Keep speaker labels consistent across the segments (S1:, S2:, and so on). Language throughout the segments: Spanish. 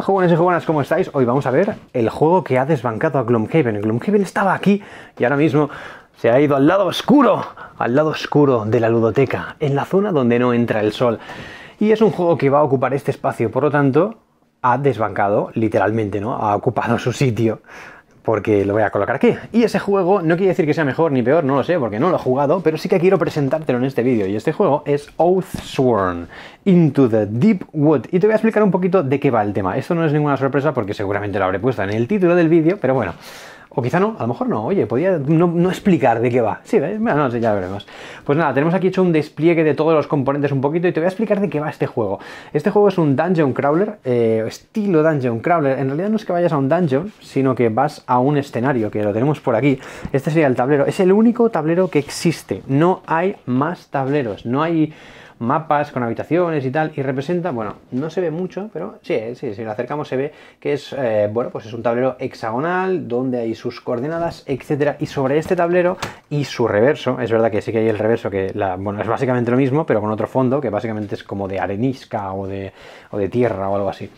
S1: Hola jóvenes y jóvenes, ¿cómo estáis? Hoy vamos a ver el juego que ha desbancado a Gloomhaven. Gloomhaven estaba aquí y ahora mismo se ha ido al lado oscuro, al lado oscuro de la ludoteca, en la zona donde no entra el sol. Y es un juego que va a ocupar este espacio, por lo tanto, ha desbancado, literalmente, ¿no? Ha ocupado su sitio porque lo voy a colocar aquí. Y ese juego no quiere decir que sea mejor ni peor, no lo sé, porque no lo he jugado, pero sí que quiero presentártelo en este vídeo. Y este juego es Oathsworn Into the Deep Wood. Y te voy a explicar un poquito de qué va el tema. Esto no es ninguna sorpresa porque seguramente lo habré puesto en el título del vídeo, pero bueno. O quizá no, a lo mejor no, oye, podía no, explicar de qué va. Sí, no sé, ya veremos. Pues nada, tenemos aquí hecho un despliegue de todos los componentes un poquito y te voy a explicar de qué va este juego. Este juego es un dungeon crawler, eh, estilo dungeon crawler. En realidad no es que vayas a un dungeon, sino que vas a un escenario, que lo tenemos por aquí. Este sería el tablero. Es el único tablero que existe. No hay más tableros, no hay mapas con habitaciones y tal, y representa, bueno, no se ve mucho, pero sí, eh, sí, si lo acercamos se ve que es, eh, bueno, pues es un tablero hexagonal donde hay sus coordenadas, etcétera, y sobre este tablero y su reverso, es verdad que sí que hay el reverso que, la, bueno, es básicamente lo mismo, pero con otro fondo que básicamente es como de arenisca o de, o de tierra o algo así.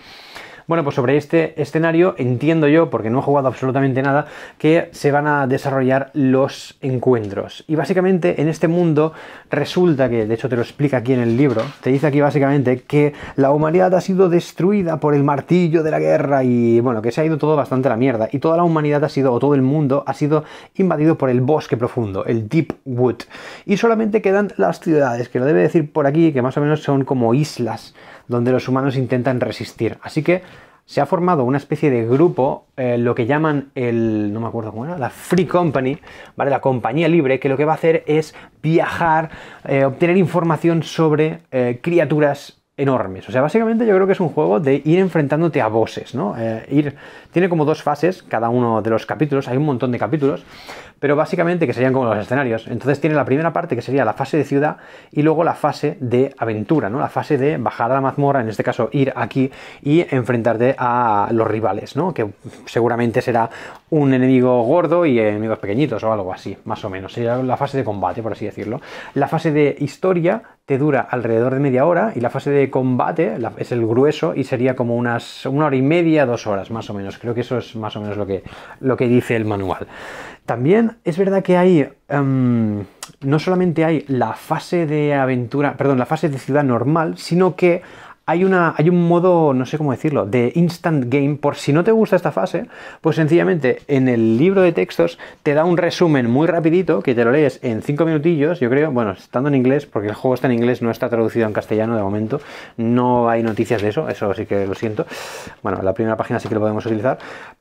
S1: Bueno, pues sobre este escenario entiendo yo, porque no he jugado absolutamente nada, que se van a desarrollar los encuentros. Y básicamente en este mundo resulta que, de hecho te lo explica aquí en el libro, te dice aquí básicamente que la humanidad ha sido destruida por el martillo de la guerra y bueno, que se ha ido todo bastante a la mierda. Y toda la humanidad ha sido, o todo el mundo, ha sido invadido por el bosque profundo, el Deep Wood. Y solamente quedan las ciudades, que lo debe decir por aquí, que más o menos son como islas donde los humanos intentan resistir. Así que se ha formado una especie de grupo, eh, lo que llaman el, no me acuerdo cómo era, la Free Company, ¿vale? la compañía libre, que lo que va a hacer es viajar, eh, obtener información sobre eh, criaturas enormes. O sea, básicamente yo creo que es un juego de ir enfrentándote a bosses, ¿no? ir tiene como dos fases, cada uno de los capítulos, hay un montón de capítulos, pero básicamente que serían como los escenarios. Entonces tiene la primera parte que sería la fase de ciudad y luego la fase de aventura, ¿no? La fase de bajar a la mazmorra, en este caso ir aquí y enfrentarte a los rivales, ¿no? Que seguramente será un enemigo gordo y enemigos pequeñitos o algo así, más o menos. Sería la fase de combate, por así decirlo. La fase de historia te dura alrededor de media hora y la fase de combate es el grueso y sería como unas una hora y media, dos horas más o menos. Creo que eso es más o menos lo que, lo que dice el manual. También es verdad que hay, em, no solamente hay la fase de aventura, perdón, la fase de ciudad normal, sino que hay, una, hay un modo, no sé cómo decirlo, de instant game. Por si no te gusta esta fase, pues sencillamente en el libro de textos te da un resumen muy rapidito que te lo lees en cinco minutillos, yo creo, bueno, estando en inglés, porque el juego está en inglés, no está traducido en castellano de momento, no hay noticias de eso, eso sí que lo siento. Bueno, la primera página sí que lo podemos utilizar,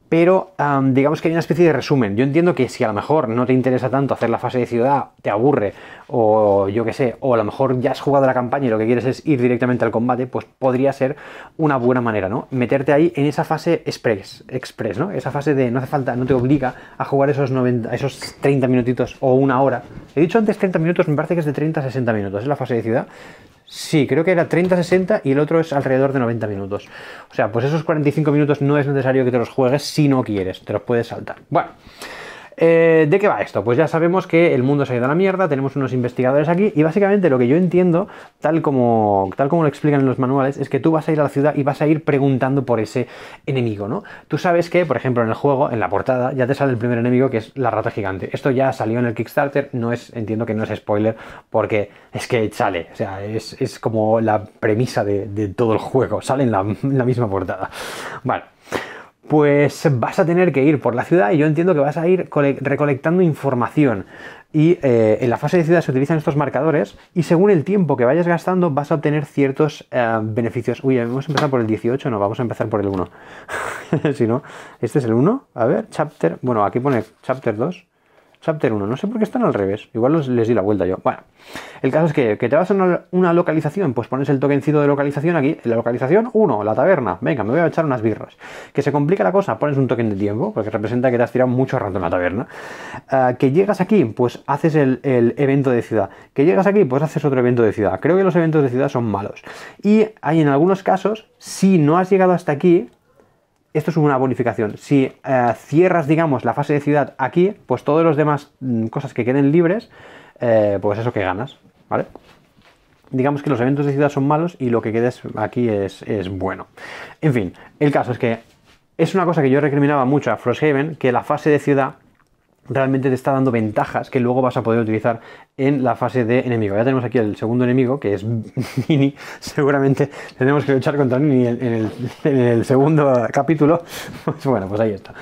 S1: pero digamos que hay una especie de resumen. Yo entiendo que si a lo mejor no te interesa tanto hacer la fase de ciudad, te aburre, o yo qué sé, o a lo mejor ya has jugado la campaña y lo que quieres es ir directamente al combate, pues podría ser una buena manera, ¿no? Meterte ahí en esa fase express, express ¿no? Esa fase de no hace falta, no te obliga a jugar esos, 90, esos 30 minutitos o una hora. He dicho antes 30 minutos, me parece que es de 30 a 60 minutos, es la fase de ciudad. Sí, creo que era 30-60 y el otro es alrededor de 90 minutos. O sea, pues esos 45 minutos no es necesario que te los juegues si no quieres, te los puedes saltar. Bueno. Eh, ¿De qué va esto? Pues ya sabemos que el mundo se ha ido a la mierda, tenemos unos investigadores aquí y básicamente lo que yo entiendo, tal como, tal como lo explican en los manuales, es que tú vas a ir a la ciudad y vas a ir preguntando por ese enemigo, ¿no? Tú sabes que, por ejemplo, en el juego, en la portada, ya te sale el primer enemigo que es la rata gigante. Esto ya salió en el Kickstarter, no es, entiendo que no es spoiler porque es que sale, o sea, es, como la premisa de, todo el juego, sale en la, la misma portada. Vale pues vas a tener que ir por la ciudad y yo entiendo que vas a ir recolectando información. Y eh, en la fase de ciudad se utilizan estos marcadores y según el tiempo que vayas gastando vas a obtener ciertos eh, beneficios. Uy, vamos a empezar por el 18, no, vamos a empezar por el 1. si no, este es el 1, a ver, chapter, bueno, aquí pone chapter 2, Chapter 1. No sé por qué están al revés. Igual les di la vuelta yo. Bueno, el caso es que, que te vas a una, localización, pues pones el tokencito de localización aquí. La localización 1, la taberna. Venga, me voy a echar unas birras. Que se complica la cosa, pones un token de tiempo, porque representa que te has tirado mucho rato en la taberna. Ah, que llegas aquí, pues haces el, el, evento de ciudad. Que llegas aquí, pues haces otro evento de ciudad. Creo que los eventos de ciudad son malos. Y hay en algunos casos, si no has llegado hasta aquí, esto es una bonificación. Si eh, cierras, digamos, la fase de ciudad aquí, pues todos los demás mm, cosas que queden libres, eh, pues eso que ganas, ¿vale? Digamos que los eventos de ciudad son malos y lo que quedes aquí es, es bueno. En fin, el caso es que es una cosa que yo recriminaba mucho a Frosthaven, que la fase de ciudad realmente te está dando ventajas que luego vas a poder utilizar en la fase de enemigo. Ya tenemos aquí el segundo enemigo, que es Nini. Seguramente tenemos que luchar contra Nini en el, segundo capítulo. Pues bueno, pues ahí está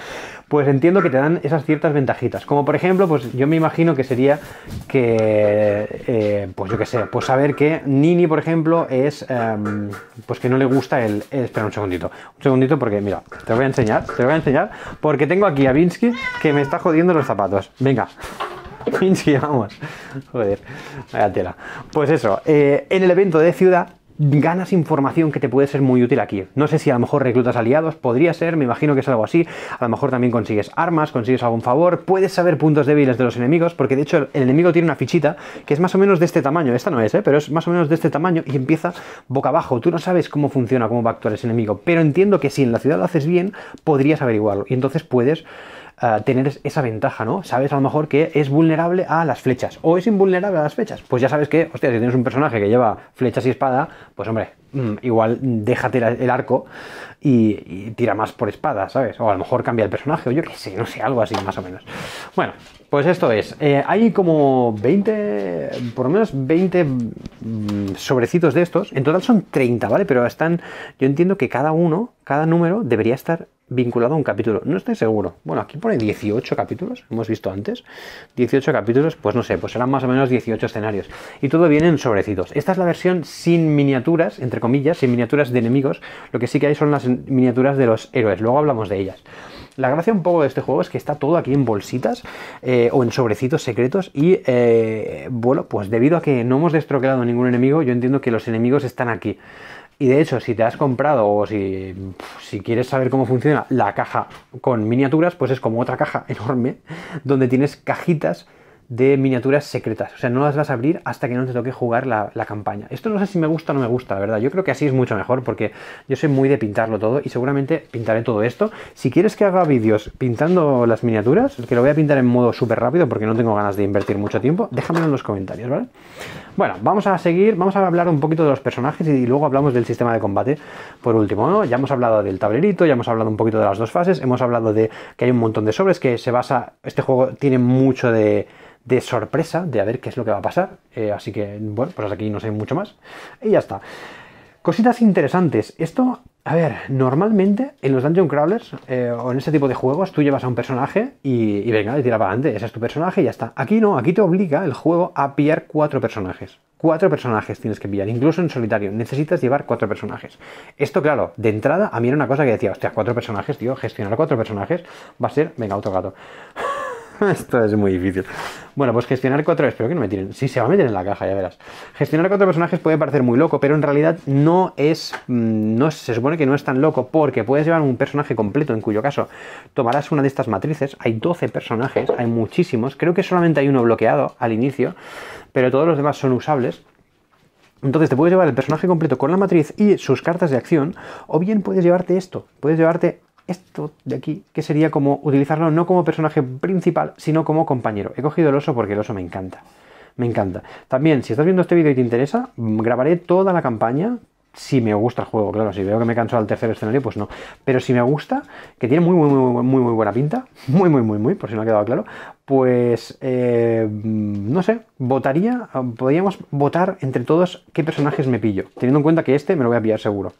S1: pues entiendo que te dan esas ciertas ventajitas. Como por ejemplo, pues yo me imagino que sería que, eh, pues yo qué sé, pues saber que Nini, por ejemplo, es, em, pues que no le gusta el, eh, Espera un segundito, un segundito porque, mira, te voy a enseñar, te voy a enseñar, porque tengo aquí a Vinsky que me está jodiendo los zapatos. Venga. Vinsky, vamos. Joder, vaya tela. Pues eso, eh, en el evento de ciudad ganas información que te puede ser muy útil aquí. No sé si a lo mejor reclutas aliados, podría ser, me imagino que es algo así. A lo mejor también consigues armas, consigues algún favor, puedes saber puntos débiles de los enemigos, porque de hecho el enemigo tiene una fichita que es más o menos de este tamaño. Esta no es, ¿eh? pero es más o menos de este tamaño y empieza boca abajo. Tú no sabes cómo funciona, cómo va a actuar ese enemigo, pero entiendo que si en la ciudad lo haces bien, podrías averiguarlo. Y entonces puedes eh, tener esa ventaja, ¿no? Sabes a lo mejor que es vulnerable a las flechas o es invulnerable a las flechas. Pues ya sabes que, hostia, si tienes un personaje que lleva flechas y espada, pues hombre, mm, igual déjate el arco y, tira más por espada, ¿sabes? O a lo mejor cambia el personaje, o yo qué sé, no sé, algo así más o menos. Bueno, pues esto es. Eh, hay como 20, por lo menos 20 mm, sobrecitos de estos. En total son 30, ¿vale? Pero están, yo entiendo que cada uno, cada número debería estar vinculado a un capítulo. No estoy seguro. Bueno, aquí pone 18 capítulos, hemos visto antes. 18 capítulos, pues no sé, pues serán más o menos 18 escenarios. Y todo viene en sobrecitos. Esta es la versión sin miniaturas, entre comillas, sin miniaturas de enemigos. Lo que sí que hay son las miniaturas de los héroes, luego hablamos de ellas. La gracia un poco de este juego es que está todo aquí en bolsitas eh, o en sobrecitos secretos y eh, bueno, pues debido a que no hemos destroquelado ningún enemigo, yo entiendo que los enemigos están aquí. Y de hecho, si te has comprado o si, si, quieres saber cómo funciona la caja con miniaturas, pues es como otra caja enorme donde tienes cajitas de miniaturas secretas. O sea, no las vas a abrir hasta que no te toque jugar la, campaña. Esto no sé si me gusta o no me gusta, la verdad. Yo creo que así es mucho mejor porque yo soy muy de pintarlo todo y seguramente pintaré todo esto. Si quieres que haga vídeos pintando las miniaturas, que lo voy a pintar en modo súper rápido porque no tengo ganas de invertir mucho tiempo, déjamelo en los comentarios, ¿vale? Bueno, vamos a seguir, vamos a hablar un poquito de los personajes y luego hablamos del sistema de combate por último, ¿no? Ya hemos hablado del tablerito ya hemos hablado un poquito de las dos fases, hemos hablado de que hay un montón de sobres, que se basa, este juego tiene mucho de, de sorpresa, de a ver qué es lo que va a pasar. Eh, así que, bueno, pues aquí no sé mucho más. Y ya está. Cositas interesantes. Esto, a ver, normalmente en los Dungeon Crawlers eh, o en este tipo de juegos tú llevas a un personaje y, y venga, le tira para adelante, ese es tu personaje y ya está. Aquí no, aquí te obliga el juego a pillar cuatro personajes. Cuatro personajes tienes que pillar, incluso en solitario. Necesitas llevar cuatro personajes. Esto, claro, de entrada a mí era una cosa que decía, hostia, cuatro personajes, tío, gestionar cuatro personajes va a ser, venga, otro gato. Esto es muy difícil. Bueno, pues gestionar cuatro... Espero que no me tiren... Sí, se va a meter en la caja, ya verás. Gestionar cuatro personajes puede parecer muy loco, pero en realidad no es... Mm, no, se supone que no es tan loco, porque puedes llevar un personaje completo, en cuyo caso tomarás una de estas matrices. Hay 12 personajes, hay muchísimos. Creo que solamente hay uno bloqueado al inicio, pero todos los demás son usables. Entonces te puedes llevar el personaje completo con la matriz y sus cartas de acción, o bien puedes llevarte esto, puedes llevarte esto de aquí, que sería como utilizarlo no como personaje principal, sino como compañero. He cogido el oso porque el oso me encanta. Me encanta. También, si estás viendo este vídeo y te interesa, mm, grabaré toda la campaña si me gusta el juego, claro, si veo que me canso al tercer escenario, pues no. Pero si me gusta, que tiene muy, muy, muy, muy, muy buena pinta, muy, muy, muy, muy, por si no ha quedado claro, pues, eh, mm, no sé, votaría, podríamos votar entre todos qué personajes me pillo, teniendo en cuenta que este me lo voy a pillar seguro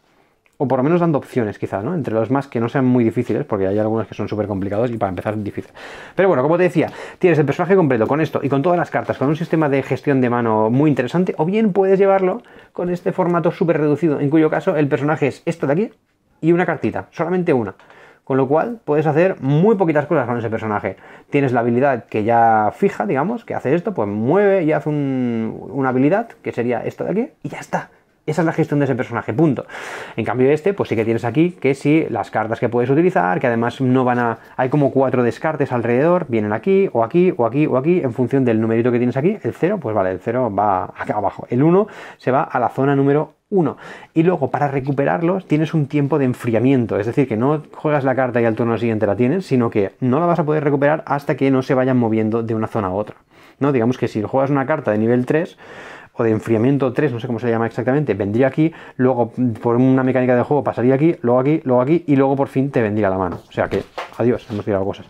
S1: o por lo menos dando opciones quizás, ¿no? Entre los más que no sean muy difíciles, porque hay algunos que son súper complicados y para empezar difícil. Pero bueno, como te decía, tienes el personaje completo con esto y con todas las cartas, con un sistema de gestión de mano muy interesante, o bien puedes llevarlo con este formato súper reducido, en cuyo caso el personaje es esto de aquí y una cartita, solamente una. Con lo cual puedes hacer muy poquitas cosas con ese personaje. Tienes la habilidad que ya fija, digamos, que hace esto, pues mueve y hace una habilidad, que sería esto de aquí, y ya está. Esa es la gestión de ese personaje, punto. En cambio este, pues sí que tienes aquí que sí, las cartas que puedes utilizar, que además no van a... Hay como cuatro descartes alrededor, vienen aquí, o aquí, o aquí, o aquí, en función del numerito que tienes aquí. El 0, pues vale, el 0 va acá abajo. El 1 se va a la zona número 1. Y luego, para recuperarlos, tienes un tiempo de enfriamiento. Es decir, que no juegas la carta y al turno siguiente la tienes, sino que no la vas a poder recuperar hasta que no se vayan moviendo de una zona a otra. ¿No? Digamos que si juegas una carta de nivel 3 o de enfriamiento 3, no sé cómo se llama exactamente, vendría aquí, luego por una mecánica de juego pasaría aquí, luego aquí, luego aquí y luego por fin te vendría la mano. O sea que, adiós, hemos tirado cosas.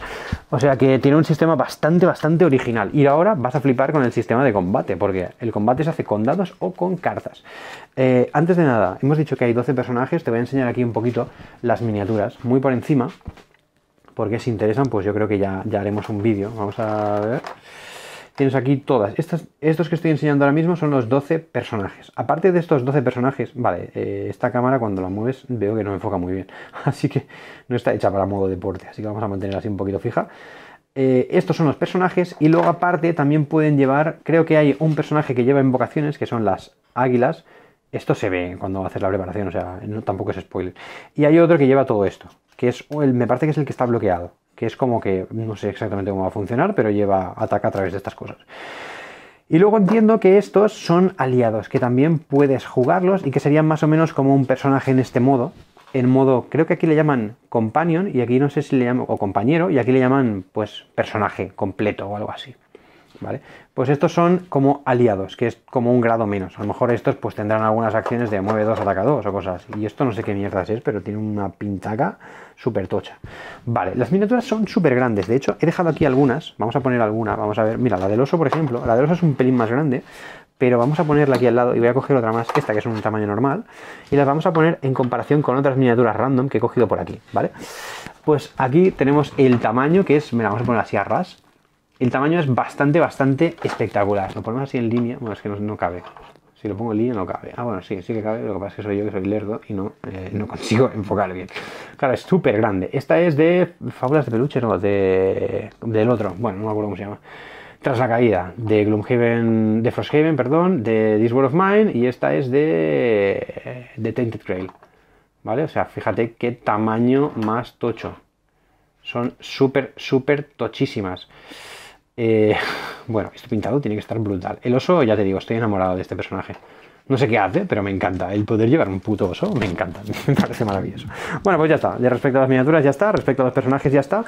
S1: O sea que tiene un sistema bastante, bastante original. Y ahora vas a flipar con el sistema de combate, porque el combate se hace con dados o con cartas. Eh, antes de nada, hemos dicho que hay 12 personajes, te voy a enseñar aquí un poquito las miniaturas, muy por encima, porque si interesan, pues yo creo que ya, ya haremos un vídeo. Vamos a ver tienes aquí todas. estos que estoy enseñando ahora mismo son los 12 personajes. Aparte de estos 12 personajes, vale, eh, esta cámara cuando la mueves veo que no enfoca muy bien. Así que no está hecha para modo deporte, así que vamos a mantenerla así un poquito fija. Eh, estos son los personajes y luego aparte también pueden llevar, creo que hay un personaje que lleva invocaciones, que son las águilas. Esto se ve cuando haces la preparación, o sea, tampoco es spoiler. Y hay otro que lleva todo esto, que es, el, me parece que es el que está bloqueado que es como que no sé exactamente cómo va a funcionar, pero lleva ataca a través de estas cosas. Y luego entiendo que estos son aliados, que también puedes jugarlos y que serían más o menos como un personaje en este modo. En modo, creo que aquí le llaman companion y aquí no sé si le llamo o compañero, y aquí le llaman pues personaje completo o algo así. ¿Vale? Pues estos son como aliados, que es como un grado menos. A lo mejor estos pues tendrán algunas acciones de mueve 2, ataca 2 o cosas Y esto no sé qué mierda es, pero tiene una pintaca súper tocha. Vale, las miniaturas son súper grandes. De hecho, he dejado aquí algunas. Vamos a poner alguna. Vamos a ver. Mira, la del oso, por ejemplo. La del oso es un pelín más grande. Pero vamos a ponerla aquí al lado y voy a coger otra más, esta que es un tamaño normal, y las vamos a poner en comparación con otras miniaturas random que he cogido por aquí, ¿vale? Pues aquí tenemos el tamaño que es, mira, vamos a poner así a ras, el tamaño es bastante, bastante espectacular. Lo ponemos así en línea. Bueno, es que no cabe. Si lo pongo en línea no cabe. Ah, bueno, sí, sí que cabe. Lo que pasa es que soy yo que soy lerdo y no, eh, no consigo enfocar bien. Claro, es súper grande. Esta es de Fábulas de Peluche, no, de, del otro. Bueno, no me acuerdo cómo se llama. Tras la caída de Gloomhaven, de Frosthaven, perdón, de This World of Mine y esta es de, de Tainted Grail. ¿Vale? O sea, fíjate qué tamaño más tocho. Son súper, súper tochísimas. Eh, bueno, este pintado tiene que estar brutal. El oso, ya te digo, estoy enamorado de este personaje. No sé qué hace, pero me encanta. El poder llevar un puto oso, me encanta. Me parece maravilloso. Bueno, pues ya está. De respecto a las miniaturas, ya está. Respecto a los personajes, ya está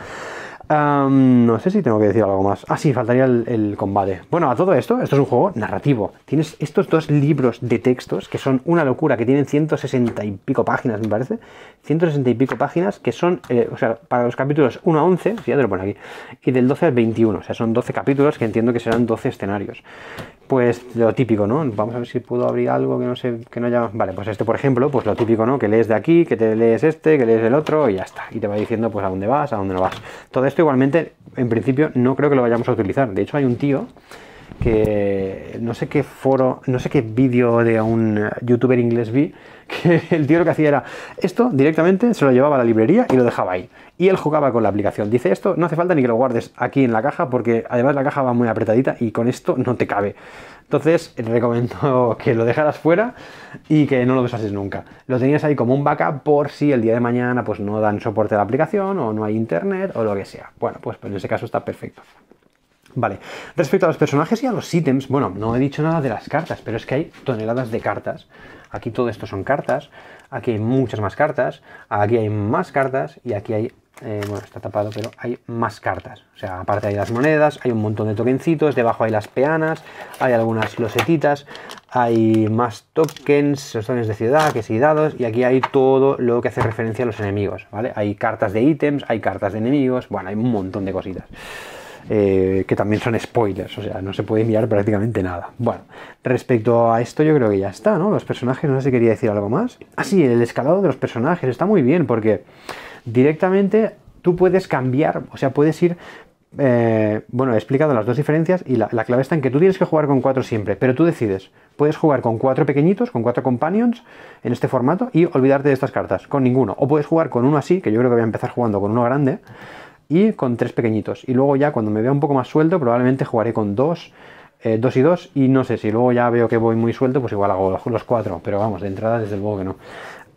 S1: no sé si tengo que decir algo más. Ah, sí, faltaría el, combate. Bueno, a todo esto, esto es un juego narrativo. Tienes estos dos libros de textos que son una locura, que tienen 160 y pico páginas, me parece. 160 y pico páginas que son, eh, o sea, para los capítulos 1 a 11, si ya te lo pone aquí, y del 12 al 21. O sea, son 12 capítulos que entiendo que serán 12 escenarios. Pues lo típico, ¿no? Vamos a ver si puedo abrir algo que no sé, que no haya... Vale, pues este, por ejemplo, pues lo típico, ¿no? Que lees de aquí, que te lees este, que lees el otro y ya está. Y te va diciendo, pues, a dónde vas, a dónde no vas. Todo esto igualmente, en principio, no creo que lo vayamos a utilizar. De hecho, hay un tío que no sé qué foro, no sé qué vídeo de un eh, youtuber inglés vi que el tío lo que hacía era esto directamente se lo llevaba a la librería y lo dejaba ahí. Y él jugaba con la aplicación. Dice esto, no hace falta ni que lo guardes aquí en la caja porque además la caja va muy apretadita y con esto no te cabe. Entonces recomiendo que lo dejaras fuera y que no lo besases nunca. Lo tenías ahí como un backup por si el día de mañana pues no dan soporte a la aplicación o no hay internet o lo que sea. Bueno, pues, pues en ese caso está perfecto. Vale, respecto a los personajes y a los ítems, bueno, no he dicho nada de las cartas, pero es que hay toneladas de cartas Aquí todo esto son cartas, aquí hay muchas más cartas, aquí hay más cartas y aquí hay, eh, bueno, está tapado, pero hay más cartas. O sea, aparte hay las monedas, hay un montón de tokencitos, debajo hay las peanas, hay algunas losetitas, hay más tokens, los tokens de ciudad, que si dados, y aquí hay todo lo que hace referencia a los enemigos, ¿vale? Hay cartas de ítems, hay cartas de enemigos, bueno, hay un montón de cositas. Eh, que también son spoilers, o sea, no se puede mirar prácticamente nada. Bueno, respecto a esto yo creo que ya está, ¿no? Los personajes, no sé si quería decir algo más. Ah, sí, el escalado de los personajes está muy bien porque directamente tú puedes cambiar, o sea, puedes ir eh, bueno, he explicado las dos diferencias y la, la, clave está en que tú tienes que jugar con cuatro siempre, pero tú decides. Puedes jugar con cuatro pequeñitos, con cuatro companions en este formato y olvidarte de estas cartas, con ninguno. O puedes jugar con uno así, que yo creo que voy a empezar jugando con uno grande, y con tres pequeñitos. Y luego ya cuando me vea un poco más suelto, probablemente jugaré con dos, eh, dos y dos. Y no sé, si luego ya veo que voy muy suelto, pues igual hago los cuatro. Pero vamos, de entrada desde luego que no.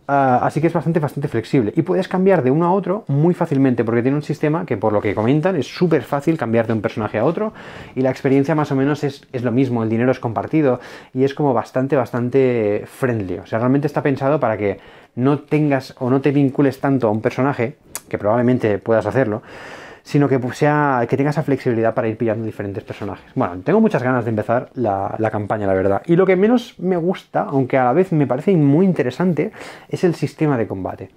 S1: Ah, así que es bastante, bastante flexible. Y puedes cambiar de uno a otro muy fácilmente, porque tiene un sistema que, por lo que comentan, es súper fácil cambiar de un personaje a otro. Y la experiencia más o menos es, es, lo mismo, el dinero es compartido y es como bastante, bastante friendly. O sea, realmente está pensado para que no tengas o no te vincules tanto a un personaje que probablemente puedas hacerlo, sino que sea que esa flexibilidad para ir pillando diferentes personajes. Bueno, tengo muchas ganas de empezar la, campaña, la verdad. Y lo que menos me gusta, aunque a la vez me parece muy interesante, es el sistema de combate.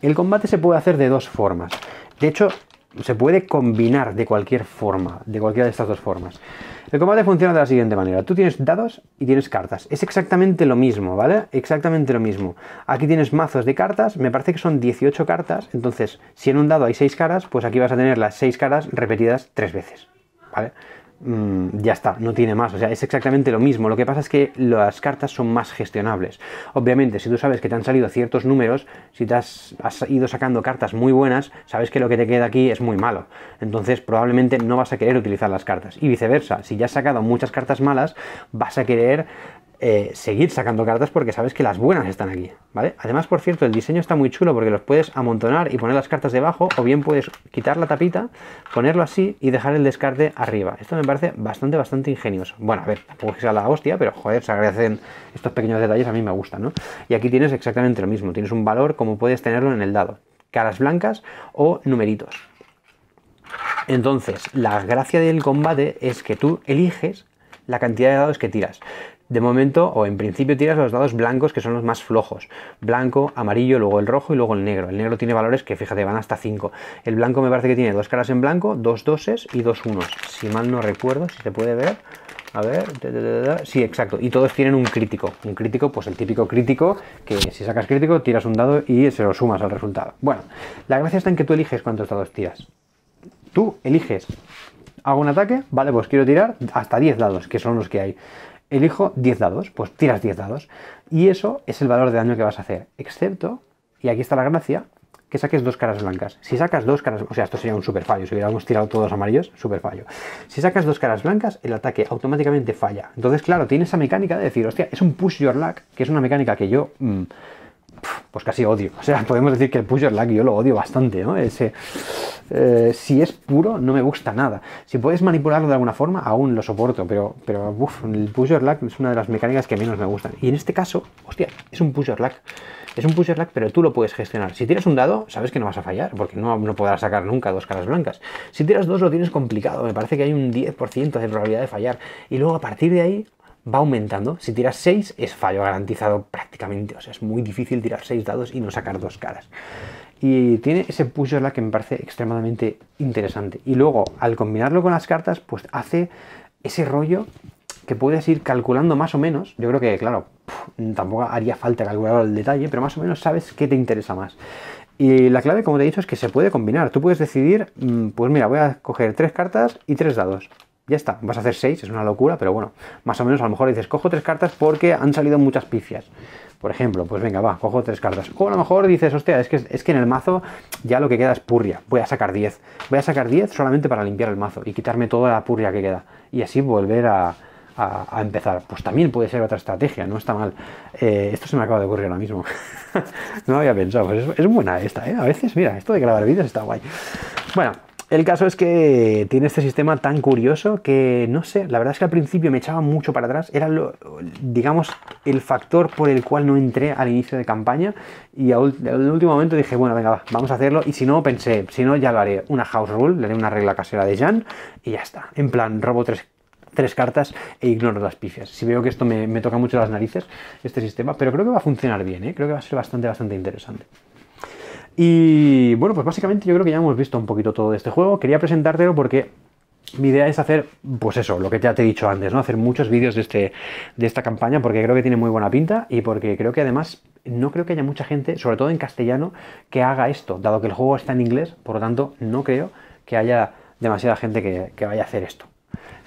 S1: El combate se puede hacer de dos formas. De hecho, se puede combinar de cualquier forma, de cualquiera de estas dos formas. El combate funciona de la siguiente manera. Tú tienes dados y tienes cartas. Es exactamente lo mismo, ¿vale? Exactamente lo mismo. Aquí tienes mazos de cartas, me parece que son 18 cartas, entonces si en un dado hay 6 caras, pues aquí vas a tener las 6 caras repetidas 3 veces, ¿vale? Mm, ya está, no tiene más. O sea, es exactamente lo mismo. Lo que pasa es que las cartas son más gestionables. Obviamente, si tú sabes que te han salido ciertos números, si te has ido sacando cartas muy buenas, sabes que lo que te queda aquí es muy malo. Entonces, probablemente no vas a querer utilizar las cartas. Y viceversa, si ya has sacado muchas cartas malas, vas a querer eh, seguir sacando cartas porque sabes que las buenas están aquí, ¿vale? Además, por cierto, el diseño está muy chulo porque los puedes amontonar y poner las cartas debajo o bien puedes quitar la tapita, ponerlo así y dejar el descarte arriba. Esto me parece bastante, bastante ingenioso. Bueno, a ver, tampoco que sea la hostia, pero joder, se agradecen estos pequeños detalles, a mí me gustan, ¿no? Y aquí tienes exactamente lo mismo, tienes un valor como puedes tenerlo en el dado, caras blancas o numeritos. Entonces, la gracia del combate es que tú eliges la cantidad de dados que tiras de momento o en principio tiras los dados blancos que son los más flojos. Blanco, amarillo, luego el rojo y luego el negro. El negro tiene valores que fíjate van hasta 5. El blanco me parece que tiene dos caras en blanco, dos doses y dos unos. Si mal no recuerdo, si se puede ver. A ver, sí, exacto. Y todos tienen un crítico. Un crítico, pues el típico crítico, que si sacas crítico, tiras un dado y se lo sumas al resultado. Bueno, la gracia está en que tú eliges cuántos dados tiras. Tú eliges. Hago un ataque, vale, pues quiero tirar hasta 10 dados, que son los que hay elijo 10 dados, pues tiras 10 dados. Y eso es el valor de daño que vas a hacer, excepto, y aquí está la gracia, que saques dos caras blancas. Si sacas dos caras, o sea, esto sería un super fallo, si hubiéramos tirado todos amarillos, super fallo. Si sacas dos caras blancas, el ataque automáticamente falla. Entonces, claro, tiene esa mecánica de decir, hostia, es un push your luck, que es una mecánica que yo... Mm, pues casi odio. O sea, podemos decir que el pusher lag yo lo odio bastante, ¿no? Ese, eh, si es puro, no me gusta nada. Si puedes manipularlo de alguna forma, aún lo soporto, pero, pero el pusher lag es una de las mecánicas que menos me gustan. Y en este caso, hostia, es un pusher lag. Es un pusher lag, pero tú lo puedes gestionar. Si tienes un dado, sabes que no vas a fallar, porque no, no podrás sacar nunca dos caras blancas. Si tiras dos, lo tienes complicado. Me parece que hay un 10% de probabilidad de fallar. Y luego a partir de ahí, va aumentando. Si tiras 6 es fallo garantizado prácticamente. O sea, es muy difícil tirar 6 dados y no sacar dos caras. Y tiene ese push la que me parece extremadamente interesante. Y luego, al combinarlo con las cartas, pues hace ese rollo que puedes ir calculando más o menos. Yo creo que, claro, tampoco haría falta calcular el detalle, pero más o menos sabes qué te interesa más. Y la clave, como te he dicho, es que se puede combinar. Tú puedes decidir, mm, pues mira, voy a coger tres cartas y tres dados ya está, vas a hacer 6, es una locura, pero bueno, más o menos a lo mejor dices, cojo tres cartas porque han salido muchas picias. Por ejemplo, pues venga, va, cojo tres cartas. O a lo mejor dices, hostia, es que, es que en el mazo ya lo que queda es purria, voy a sacar 10. Voy a sacar 10 solamente para limpiar el mazo y quitarme toda la purria que queda. Y así volver a, empezar. Pues también puede ser otra estrategia, no está mal. Eh, esto se me acaba de ocurrir ahora mismo. no lo había pensado, pues es, buena esta, ¿eh? A veces, mira, esto de grabar vídeos está guay. Bueno, el caso es que tiene este sistema tan curioso que, no sé, la verdad es que al principio me echaba mucho para atrás. Era, digamos, el factor por el cual no entré al inicio de campaña. Y al último momento dije, bueno, venga, vamos a hacerlo. Y si no, pensé, si no, ya lo haré. Una house rule, le haré una regla casera de Jan y ya está. En plan, robo tres cartas e ignoro las pifias. Si veo que esto me, toca mucho las narices, este sistema, pero creo que va a funcionar bien, ¿eh? creo que va a ser bastante, bastante interesante. Y bueno, pues básicamente yo creo que ya hemos visto un poquito todo de este juego. Quería presentártelo porque mi idea es hacer, pues eso, lo que ya te he dicho antes, ¿no? Hacer muchos vídeos de, este, de esta campaña porque creo que tiene muy buena pinta y porque creo que además no creo que haya mucha gente, sobre todo en castellano, que haga esto, dado que el juego está en inglés, por lo tanto no creo que haya demasiada gente que vaya a hacer esto.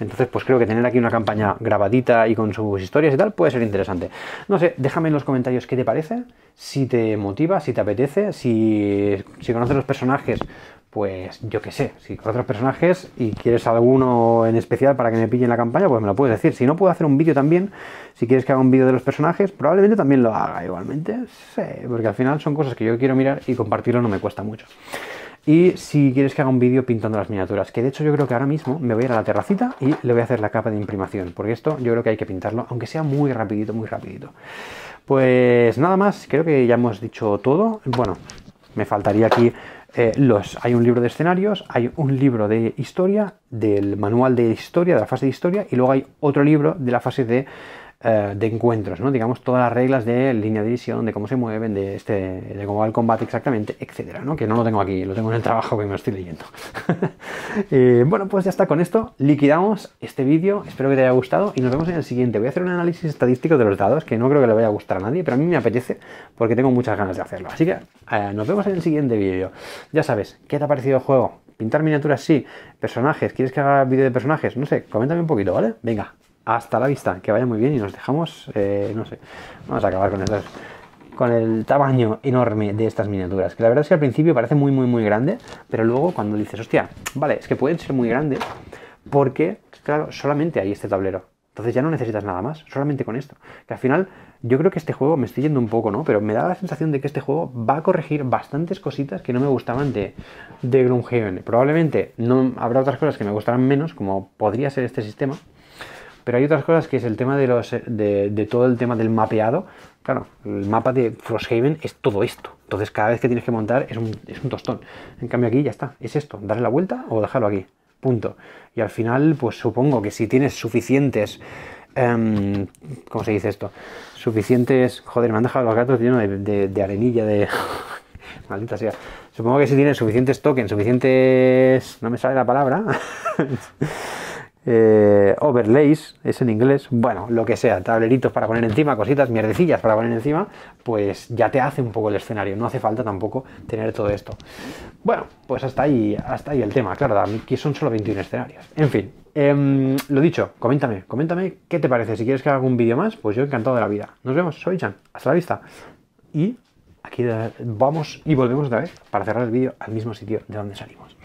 S1: Entonces, pues creo que tener aquí una campaña grabadita y con sus historias y tal puede ser interesante. No sé, déjame en los comentarios qué te parece, si te motiva, si te apetece, si, si conoces los personajes, pues yo qué sé, si conoces los personajes y quieres alguno en especial para que me pille en la campaña, pues me lo puedes decir. Si no puedo hacer un vídeo también, si quieres que haga un vídeo de los personajes, probablemente también lo haga igualmente, porque al final son cosas que yo quiero mirar y compartirlo no me cuesta mucho y si quieres que haga un vídeo pintando las miniaturas, que de hecho yo creo que ahora mismo me voy a ir a la terracita y le voy a hacer la capa de imprimación, porque esto yo creo que hay que pintarlo, aunque sea muy rapidito, muy rapidito. Pues nada más, creo que ya hemos dicho todo. Bueno, me faltaría aquí eh, los, hay un libro de escenarios, hay un libro de historia, del manual de historia, de la fase de historia, y luego hay otro libro de la fase de eh, de encuentros, ¿no? digamos todas las reglas de línea de visión, de cómo se mueven, de, este, de cómo va el combate exactamente, etcétera, ¿no? que no lo tengo aquí, lo tengo en el trabajo que me lo estoy leyendo. Eh, bueno, pues ya está, con esto liquidamos este vídeo, espero que te haya gustado y nos vemos en el siguiente. Voy a hacer un análisis estadístico de los dados, que no creo que le vaya a gustar a nadie, pero a mí me apetece porque tengo muchas ganas de hacerlo. Así que eh, nos vemos en el siguiente vídeo. Ya sabes, ¿qué te ha parecido el juego? pintar miniaturas sí, personajes, ¿quieres que haga vídeo de personajes? No sé, coméntame un poquito, ¿vale? Venga, hasta la vista, que vaya muy bien y nos dejamos, eh, no sé, vamos a acabar con el, con el tamaño enorme de estas miniaturas, que la verdad es que al principio parece muy, muy, muy grande, pero luego cuando dices, hostia, vale, es que pueden ser muy grandes, porque, claro, solamente hay este tablero. Entonces ya no necesitas nada más, solamente con esto. Que al final, yo creo que este juego, me estoy yendo un poco, ¿no? Pero me da la sensación de que este juego va a corregir bastantes cositas que no me gustaban de, de Gloomhaven. Probablemente no habrá otras cosas que me gustarán menos, como podría ser este sistema. Pero hay otras cosas que es el tema de, los, de, todo el tema del mapeado. Claro, el mapa de Frosthaven es todo esto. Entonces cada vez que tienes que montar es un, es un tostón. En cambio aquí ya está, es esto, darle la vuelta o dejarlo aquí. Punto. Y al final, pues supongo que si tienes suficientes... Em, ¿Cómo se dice esto? Suficientes... Joder, me han dejado los gatos llenos de, arenilla, de... Maldita sea. Supongo que si tienes suficientes tokens, suficientes... No me sale la palabra. Eh, overlays, es en inglés, bueno, lo que sea, tableritos para poner encima, cositas, mierdecillas para poner encima, pues ya te hace un poco el escenario, no hace falta tampoco tener todo esto. Bueno, pues hasta ahí, hasta ahí el tema, claro, que son solo 21 escenarios. En fin, em, lo dicho, coméntame, coméntame qué te parece, si quieres que haga un vídeo más, pues yo encantado de la vida. Nos vemos, soy Chan, hasta la vista. Y aquí vamos y volvemos otra vez para cerrar el vídeo al mismo sitio de donde salimos.